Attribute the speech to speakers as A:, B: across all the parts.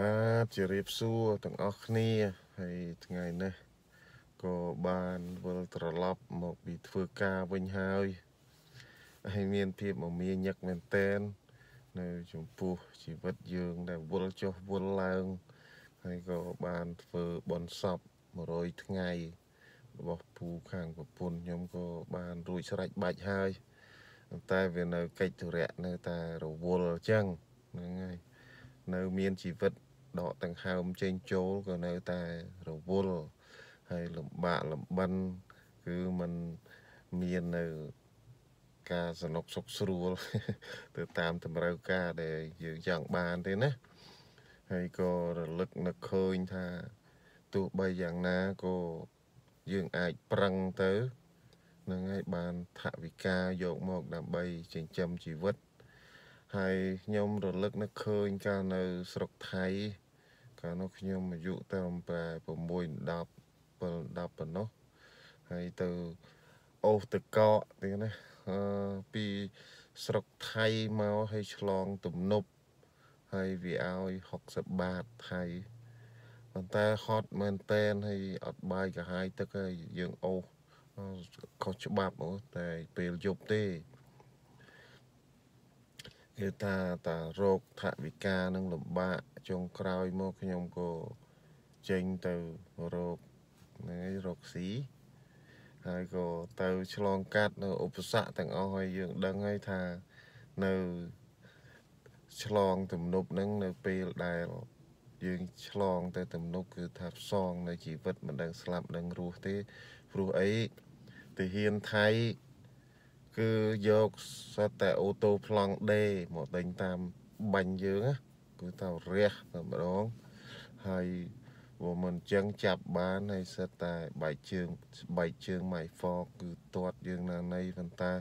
A: បាទជារៀបសួរទាំងអស់គ្នាហើយថ្ងៃនេះក៏បានវិលត្រឡប់មកពីធ្វើការវិញហើយហើយមានភាពមមាញឹកមែនតែននៅចំពោះជីវិតយើងដែលវល់ចុះវល់ឡើងហើយក៏បានធ្វើបនសព100ថ្ងៃរបស់ពូខាងប្រពន្ធខ្ញុំក៏បានរួចស្រេចបាច់ហើយតែវានៅកិច្ចធុរៈនៅតែរវល់អញ្ចឹងហ្នឹងហើយនៅមានជីវិតដកទាំងហើមចេញចូលក៏នៅតែរវល់ហើយលំបាកលំបិនគឺมันមាននៅការสนุกសុខស្រួល ទៅតាមតម្រូវការដែលយើងចង់បានទេណាហើយក៏រលឹកនឹកឃើញថាទោះបីយ៉ាងណាក៏យើងអាចប្រឹងទៅនឹងឲ្យបានថវិកាយកមក ដើម្បីចិញ្ចឹមជីវិតហើយខ្ញុំរលឹកនឹកឃើញកាលនៅស្រុកថៃកាលនោះខ្ញុំអាយុតែ6 10 7 10ប៉ុណ្ណោះហើយទៅអូសទៅកកទៀតណាអឺពីស្រុកថៃមកហើយឆ្លង ទំនប់ហើយវាឲ្យ60បាតថៃប៉ុន្តែហត់មែនតែនហើយអត់បាយកាហាយទឹកហើយយើងអូសខុសច្បាប់អូតែពេលយប់ទេគឺថាតារោគថវិកានឹងលំបាកចុងក្រោយមកខ្ញុំក៏ចេញទៅរកហ្នឹងហើយរកស៊ីហើយក៏ទៅឆ្លងកាត់នៅឧបសគ្គទាំងអស់ហើយយើង ដឹងហើយថានៅឆ្លងទំនប់ហ្នឹងនៅពេលដែលយើងឆ្លង ទៅទំនប់គឺ ថាផ្សងនៅជីវិតមិនដឹងស្លាប់ដឹងរស់ទេព្រោះអីទាហានថៃគឺយកសតតែអូតូប្លង់ដេមកដេញតាមបាញ់យើងណាគឺថារះតែម្ដងហើយបើមិនចឹងចាប់បានហើយសិតតែបែកជើងបែកជើងម៉ៃហ្វកគឺទាត់យើងណានៃប៉ុន្តែ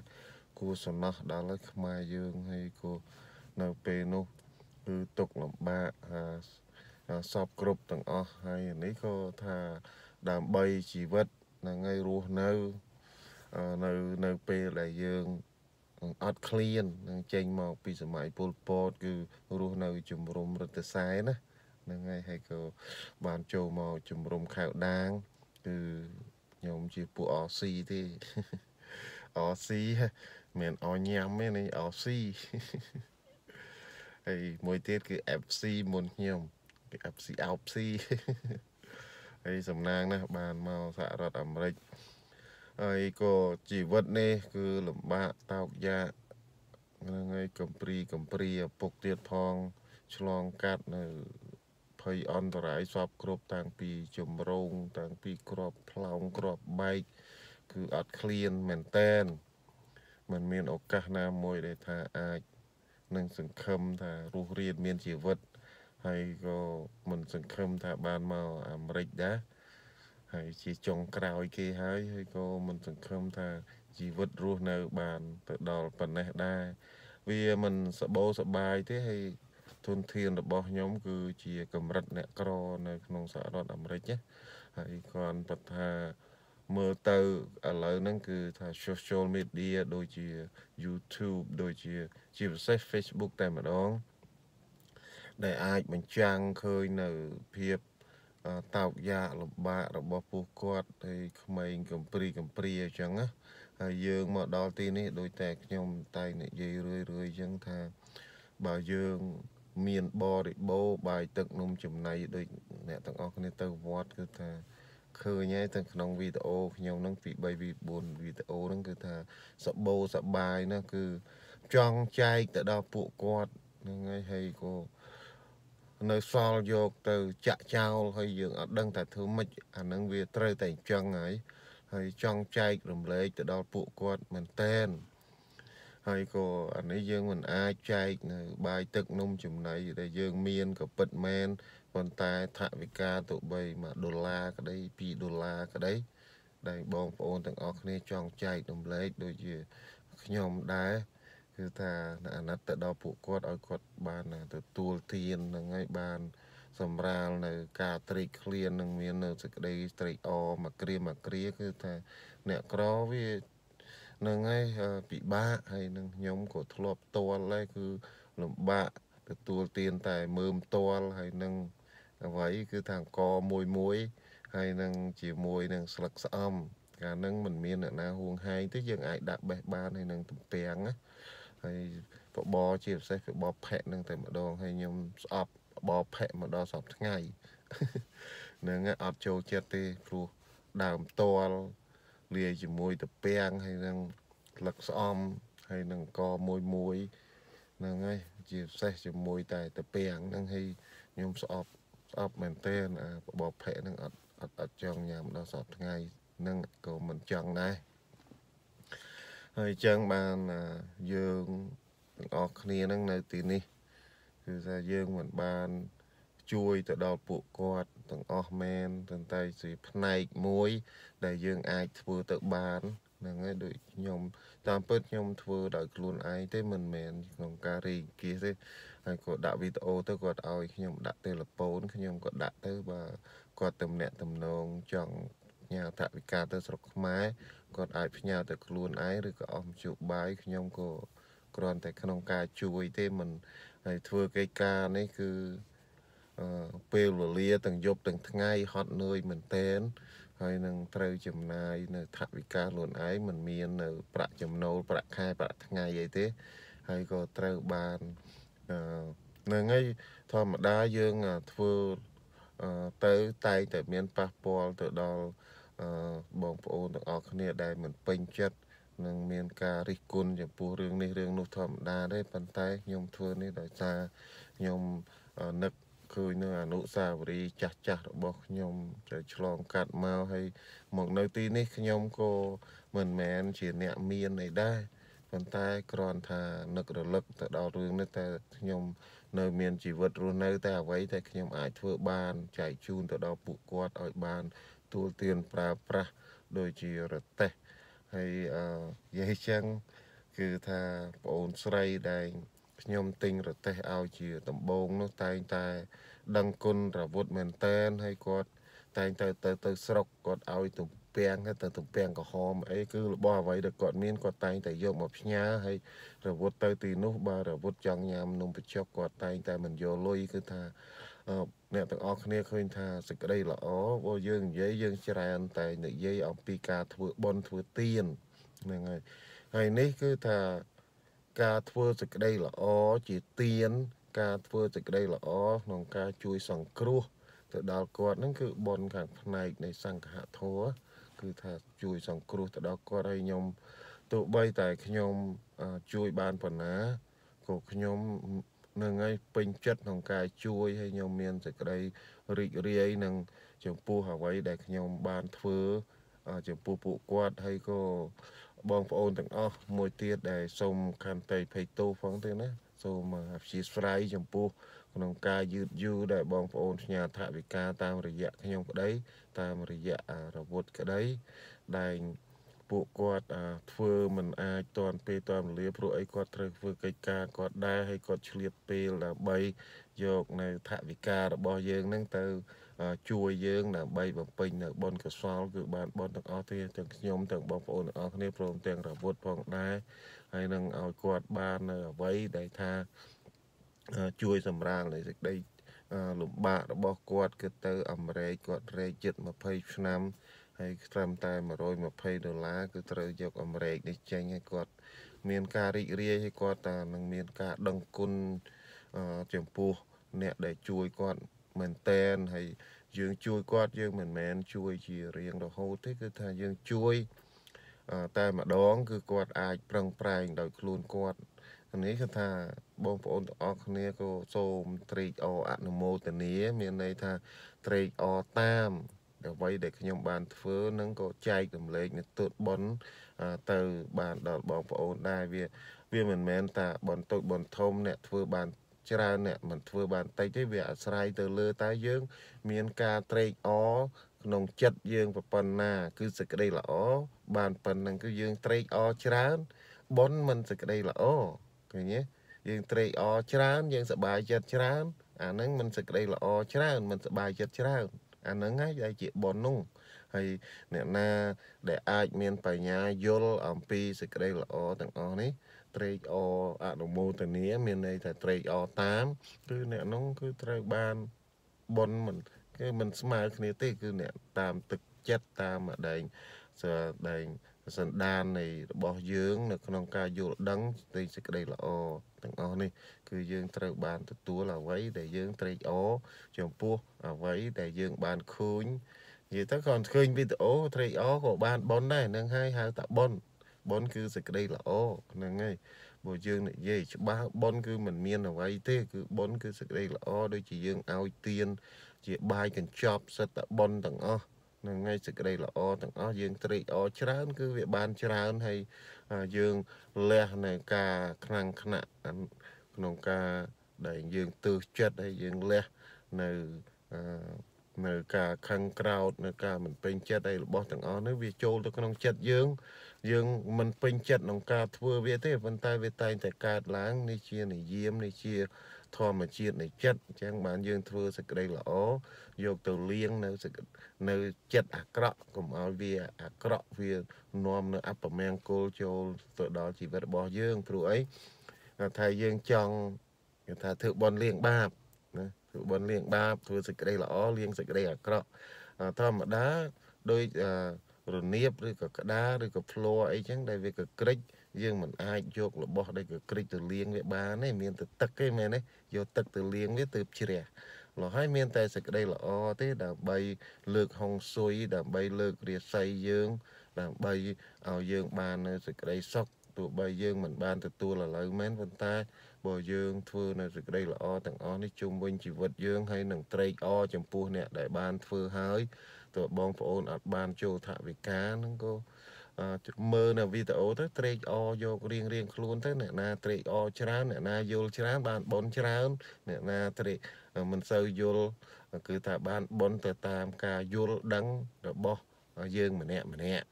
A: គួរសំណោះដល់ហើយខ្មែរយើងហើយគួរនៅពេលនោះគឺទុកលំបាកសពគ្រប់ទាំងអស់ហើយនេះក៏ថាដើម្បីជីវិតហ្នឹងហើយរស់នៅនៅនៅពេលដែលយើងអត់ឃ្លាននឹងចេញមកពីសម័យពលពតគឺរស់នៅជំរំរដ្ឋសែណាហ្នឹងហើយហើយក៏បានចូលមកជំរំខៅដាងគឺខ្ញុំជាពួកអស៊ីទេអស៊ីមានអញ៉ាំទេនេះអស៊ីហើយមួយទៀតគឺ FC មុនខ្ញុំគឺ FC អោបស៊ីហើយសំណាងណាបានមកសហរដ្ឋអាមេរិកហើយក៏ជីវិតនេះ គឺលំបាកតោកយ៉ាកហ្នឹងហើយកំព្រីកំព្រីឪពុកទៀតផង ឆ្លងកាត់នៅភ័យអន្តរាយសពគ្រប់តាំងពីជំរង តាំងពីក្របផ្លោងក្របបែកគឺអត់ឃ្លានមែនតែនมันមានឱកាសណាមួយដែលថាអាចនឹងសង្ឃឹមថារស់រៀនមានជីវិតហើយក៏មិនសង្ឃឹមថាបានមកអាមេរិកដែរហើយជាចុងក្រោយគេហើយហើយក៏មិនសង្ឃឹមថាជីវិតរស់នៅបានទៅដល់ប៉ុណ្ណេះដែរវាមិនសបោសបាយទេហើយធនធានរបស់ខ្ញុំ គឺជា កម្រិតអ្នកក្រនៅក្នុងសហរដ្ឋអាមេរិកណាហើយគាត់បថាមើលទៅឥឡូវហ្នឹងគឺថា social media ដូចជា YouTube ដូចជាជាពិសេស Facebook តែម្ដងដែលអាចបញ្ចាំងឃើញនៅភាពតោកយ៉ាលំបាករបស់ពួកគាត់ហើយក្មេងកំព្រីកំព្រាអញ្ចឹងណាហើយយើងមកដល់ទីនេះដោយតែខ្ញុំតែនិយាយរឿយរឿយអញ្ចឹងថាបើយើងមានបរិបោបាយទឹកនំចំណីដូចអ្នកទាំងអស់គ្នាទៅវត្តគឺថាឃើញហើយទាំងក្នុងវីដេអូខ្ញុំនឹងពី3ពី4វីដេអូហ្នឹងគឺថាសបោសបាយណាគឺចង់ចែកទៅដល់ពួកគាត់ហ្នឹងហើយហើយក៏នៅសល់យកទៅចាក់ចោលហើយយើងអត់ដឹង ថាធ្វើម៉េចអានឹងវាត្រូវតែអញ្ចឹងហើយហើយចង់ចែករំលែកទៅដល់ពួកគាត់មែនតែនហើយក៏អានេះយើងមិនអាចចែកនៅបាយទឹកនំចំណីដែលយើងមានក៏ពិតមែនប៉ុន្តែថវិកាទៅបី1ដុល្លារក្តី2ដុល្លារក្តីដែលបងប្អូនទាំងអស់គ្នាចង់ចែករំលែកដូចជាខ្ញុំដែរគឺថាអាណិតទៅដល់ពួកគាត់ឲ្យគាត់បានទទួលទាននឹងឲ្យបាន សម្រាលនៅ ការត្រេកឃ្លាននឹងមាននៅសេចក្តីត្រេកអរមកគ្រាមកគ្រាគឺថាអ្នកក្រវានឹងហើយពិបាកហើយនឹងខ្ញុំក៏ធ្លាប់តលដែរគឺលំបាកទទួលទានតែមើមតលហើយនឹងអ្វីគឺថាអង្គមួយមួយហើយនឹងជាមួយនឹងស្លឹកស្អំកាលនឹងមិនមានអ្នកណាហួងហែងទេយើងអាចដាក់បេះបានហើយនឹងទំពាំងណាហើយបបរជាពិសេសគឺបបផែកនឹងតែម្ដងហើយខ្ញុំស្អប់បបផែកមកដល់សពថ្ងៃនឹងអត់ចូលចិត្តទេព្រោះដើមតលលាយជាមួយតាពាំងហើយនឹងក្លឹកស្អំហើយនឹងអង្ករមួយមួយហ្នឹងហើយជាពិសេសជាមួយតែតាពាំងហ្នឹងហើយខ្ញុំស្អប់ស្អប់មែនទែនបបផែកហ្នឹងអត់អត់អត់ចង់ញ៉ាំដល់សពថ្ងៃនឹងក៏មិនចង់ដែរហើយអញ្ចឹងបានយើងទាំងអស់គ្នានឹងនៅទីនេះគឺថាយើងមិនបានជួយទៅដល់ពួកគាត់ទាំងអស់មែនប៉ុន្តែជាផ្នែកមួយដែលយើងអាចធ្វើទៅបានហ្នឹងហើយដូចខ្ញុំតាមពិតខ្ញុំធ្វើដោយខ្លួនឯងទេមិនមែនក្នុងការរេងគៀសទេហើយគាត់ដាក់វីដេអូទៅគាត់ឲ្យខ្ញុំដាក់ទូរស័ព្ទខ្ញុំក៏ដាក់ទៅបើគាត់ទំនាក់ទំនងចង់ញើថាវិការ ទៅស្រុកខ្មែរគាត់អាចផ្ញើទៅខ្លួនឯងឬក៏អស់មជ្ឈបាយខ្ញុំក៏គ្រាន់តែក្នុងការជួយទេមិនហើយធ្វើកិច្ចការនេះគឺអឺពេលវេលាទាំងយប់ទាំងថ្ងៃ ហត់នឿយមែនតែនហើយនឹងត្រូវចំណាយនៅថវិកាខ្លួនឯងមិនមាននៅប្រាក់ចំណូលប្រាក់ខែប្រាក់ថ្ងៃអីទេ ហើយក៏ត្រូវបានអឺនឹងឯងធម្មតាយើងធ្វើទៅតែងតែមានប៉ះពាល់ទៅដល់បងប្អូនទាំងអស់គ្នាដែលមិនពេញចិត្តនឹងមានការរិះគន់ចំពោះរឿងនេះរឿងនោះធម្មតាទេប៉ុន្តែខ្ញុំធ្វើនេះដោយសារខ្ញុំនឹកឃើញនៅអនុសាវរីយ៍ចាស់ចាស់របស់ខ្ញុំទៅឆ្លងកាត់មកហើយមកនៅទីនេះខ្ញុំក៏មិនមែនជាអ្នកមានអីដែរប៉ុន្តែគ្រាន់ថានឹករលឹកទៅដល់រឿងនេះតែខ្ញុំ នៅមានជីវិតរស់នៅ តែអ្វីតែខ្ញុំអាចធ្វើបានចែកជូនទៅដល់ពួកគាត់ឲ្យបានទទួលទានប្រើប្រាស់ដូចជារទេះហើយយាយចឹងគឺថាប្អូនស្រីដែលខ្ញុំទិញរទេះឲ្យជាដំបងនោះតែងតែដឹងគុណរវុធមែនតែនហើយគាត់តែងតែទៅទៅស្រុកគាត់ឲ្យទំពាំងទៅទំពាំងក្រហមអីគឺរបស់អ្វីដែលគាត់មានគាត់តែងតែយកមកផ្ញើហើយរវុធទៅទីនោះបើរវុធចង់ញ៉ាំនំបញ្ចុកគាត់តែងតែមិនយកលុយគឺថាអ្នកទាំងអស់គ្នាឃើញថាសេចក្តីល្អបើយើងនិយាយយើងច្រើនតែនិយាយអំពីការធ្វើបុណ្យធ្វើទានហ្នឹងហើយហើយនេះគឺថាការធ្វើសេចក្តីល្អជាទានការធ្វើសេចក្តីល្អក្នុងការជួយសង្គ្រោះទៅដល់គាត់ហ្នឹងគឺបុណ្យខាងផ្នែក នៃសង្ឃធម៌គឺថាជួយ សង្គ្រោះទៅដល់គាត់ហើយខ្ញុំទោះបីតែខ្ញុំជួយបានប៉ុណ្ណាក៏ខ្ញុំនឹងហើយពេញចិត្តក្នុងការជួយហើយខ្ញុំមានសេចក្តីរីករាយនឹងចំពោះអ្វីដែលខ្ញុំបានធ្វើចំពោះពួកគាត់ហើយក៏បងប្អូនទាំងអស់មួយទៀតដែលសូមខន្តីភ័យទោសផងទៅណាសូមអព្យាស្រ័យចំពោះក្នុង ការយឺតយូរដែលបងប្អូនផ្ញើថវិកាតាមរយៈខ្ញុំក្តីតាមរយៈរវត្តក្តីដែលពួកគាត់ធ្វើមិនអាចតាន់ពេលតាន់វេលា ព្រោះអីគាត់ត្រូវធ្វើកិច្ចការគាត់ដែរហើយគាត់ឆ្លៀតពេលដើម្បីយកនៅថវិការបស់យើង នឹងទៅជួយយើងដើម្បីបំពេញនៅបុណ្យកុសលគឺបានបុណ្យទាំងអស់គ្នាទាំងខ្ញុំទាំងបងប្អូនទាំងអស់គ្នាព្រមទាំងរវត្តផងដែរហើយនឹងឲ្យគាត់បាននៅអ្វីដែលថាជួយសម្រាលនៃសេចក្តីលំបាករបស់គាត់ គឺទៅអាមេរិកគាត់រែកជិត20ឆ្នាំហើយត្រឹមតែ120ដុល្លារគឺត្រូវយកអាមេរិកនេះចេញឲ្យគាត់មានការរីករាយឲ្យគាត់តានឹងមានការដឹងគុណចំពោះ អ្នកដែលជួយគាត់មែនតែនហើយយើង ជួយគាត់យើងមិនមែនជួយជារៀងរហូតទេគឺថាយើងជួយតែម្ដងគឺគាត់អាចប្រឹងប្រែងដោយខ្លួនគាត់នេះគឺថាបងប្អូនទាំងអស់គ្នាក៏សូមត្រេកអរអនុមោទនា មានន័យថាត្រេកអរតាមអ្វីដែលខ្ញុំបានធ្វើនឹងក៏ចែករំលែកនៅទូតបនទៅ បានដល់បងប្អូនដែរវា វាមិនមែនតែបនតូចបន ធំអ្នកធ្វើបានច្រើនអ្នកមិនធ្វើបានតិចទេវាអាស្រ័យទៅ លើតើយើង មានការត្រេកអរក្នុងចិត្តយើងប៉ុណ្ណា គឺសេចក្តីល្អបានប៉ុណ្ណឹងគឺយើងត្រេកអរច្រើនបនមិនសេចក្តីល្អឃើញទេយើងត្រេកអរច្រើនយើងសប្បាយចិត្តច្រើន អាហ្នឹងមិនសេចក្តីល្អច្រើន មិនសប្បាយចិត្តច្រើនអាហ្នឹងហើយដែលជាបននោះហើយអ្នកណាដែលអាចមាន បញ្ញាយល់អំពីសេចក្តីល្អទាំងអស់នេះត្រេកអអនុមោទនាមានន័យថាត្រេកអតាមគឺអ្នកនោះគឺត្រូវបានបនមិនគឺមិនស្មើគ្នាទេគឺអ្នកតាមទឹកចិត្តតាមអដែងស្អដែងសន្តាននៃរបស់យើងនៅក្នុង ការយល់ដឹងពីសេចក្តីល្អទាំងអស់នេះគឺយើងត្រូវបាន ទទួលអ្វីដែលយើងត្រេកអរចំពោះអ្វីដែលយើងបានឃើញនិយាយទៅគ្រាន់ឃើញវីដេអូត្រេកអរក៏បានប៉ុនដែរនឹងហើយហៅថាប៉ុនប៉ុនគឺសេចក្តីល្អហ្នឹងហើយបើយើងនិយាយច្បាស់ប៉ុនគឺមិនមានអ្វីទេគឺប៉ុនគឺសេចក្តីល្អដូចជាយើងឲ្យទានជាបាយកញ្ចប់សិតតប៉ុនទាំងអស់នឹងថ្ងៃសេចក្តីល្អទាំងអស់យើងត្រេកអរច្រើន គឺវាបានច្រើនហើយយើងលះនៅការខ្លាំងខ្នាក់ក្នុងការដែលយើងទើសចិត្តហើយយើងលះនៅនៅការខឹងក្រោតនៅការមិនពេញចិត្តអីរបស់ទាំងអស់នេះវាចូលទៅក្នុងចិត្តយើង យើងមិនពេញចិត្តក្នុងការធ្វើវាទេប៉ុន្តែវាតែងតែកើតឡើងនេះជានិយមនេះជាធម្មជាតិនៃចិត្តអញ្ចឹងបានយើងធ្វើសេចក្តីល្អយកទៅលាងនៅនៅចិត្តអាក្រក់កុំឲ្យវាអាក្រក់វានាំនៅអពមង្គលចូលទៅដល់ជីវិតរបស់យើងព្រោះអីថាយើងចង់គេថាធ្វើបន់លៀងបាបណាធ្វើបន់លៀងបាប ធ្វើសេចក្តីល្អលៀងសេចក្តីអាក្រក់ធម្មតាដោយរនាបឬក៏ក្តារឬក៏ផ្លួអីចឹងដែលវាកក្រិចយើងមិនអាចយករបស់ដែលកក្រិចទៅលាងវាបានទេមានតែទឹកទេមែនទេយកទឹកទៅលាងវាទើបជ្រះលោះហើយមានតែសេចក្តីល្អទេដើម្បីលើកហុងស៊ុយដើម្បីលើករាសីយើងដើម្បីឲ្យយើងបាននៅសេចក្តីសុខទោះបីយើងមិនបានទទួលឥឡូវមែនប៉ុន្តែបើយើងធ្វើនៅសេចក្តីល្អទាំងអស់នេះជុំវិញជីវិតយើងហើយនឹងត្រេកអរចំពោះអ្នកដែលបានធ្វើហើយតើបងប្អូនអត់បានចូលថវិកានឹងក៏មើលនៅវីដេអូទៅត្រេកអរយករៀងរៀងខ្លួនទៅអ្នកណាត្រេកអរច្រើនអ្នកណាយល់ច្រើនបានបនច្រើនអ្នកណាត្រេកមិនសូវយល់គឺថាបានបនទៅតាម ការយល់ដឹងរបស់យើងម្នាក់ម្នាក់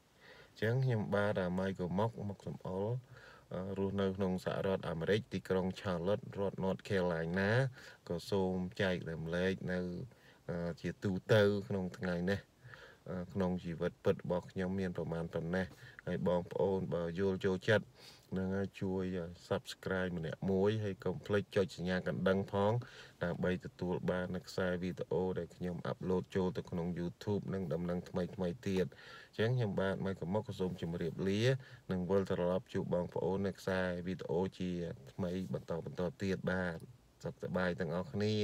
A: អញ្ចឹងខ្ញុំបាទអាម៉ៃកុមកមកសំអល់រស់នៅ ក្នុងសហរដ្ឋអាមេរិកទីក្រុង Charlotte រដ្ឋ North Carolina ក៏សូមចែករំលែកនៅជាទូទៅ ក្នុងថ្ងៃនេះក្នុងជីវិតពិតរបស់ខ្ញុំមានប្រមាណប៉ុណ្ណេះហើយបងប្អូនបើយល់ចូលចិត្តនឹងជួយ Subscribe ម្នាក់មួយហើយកុំភ្លេចចុចសញ្ញាកណ្ដឹងផង ដើម្បីទទួលបាននៅខ្សែវីដេអូដែលខ្ញុំអាប់ឡូតចូលទៅក្នុង YouTube និងដំណឹងថ្មីថ្មីទៀតអញ្ចឹងខ្ញុំបាទមកកំមកសូមជម្រាបលានិងវិលត្រឡប់ ជួបបងប្អូននៅខ្សែវីដេអូជា ថ្មីបន្តបន្តទៀតបាទសុខសប្បាយទាំងអស់គ្នា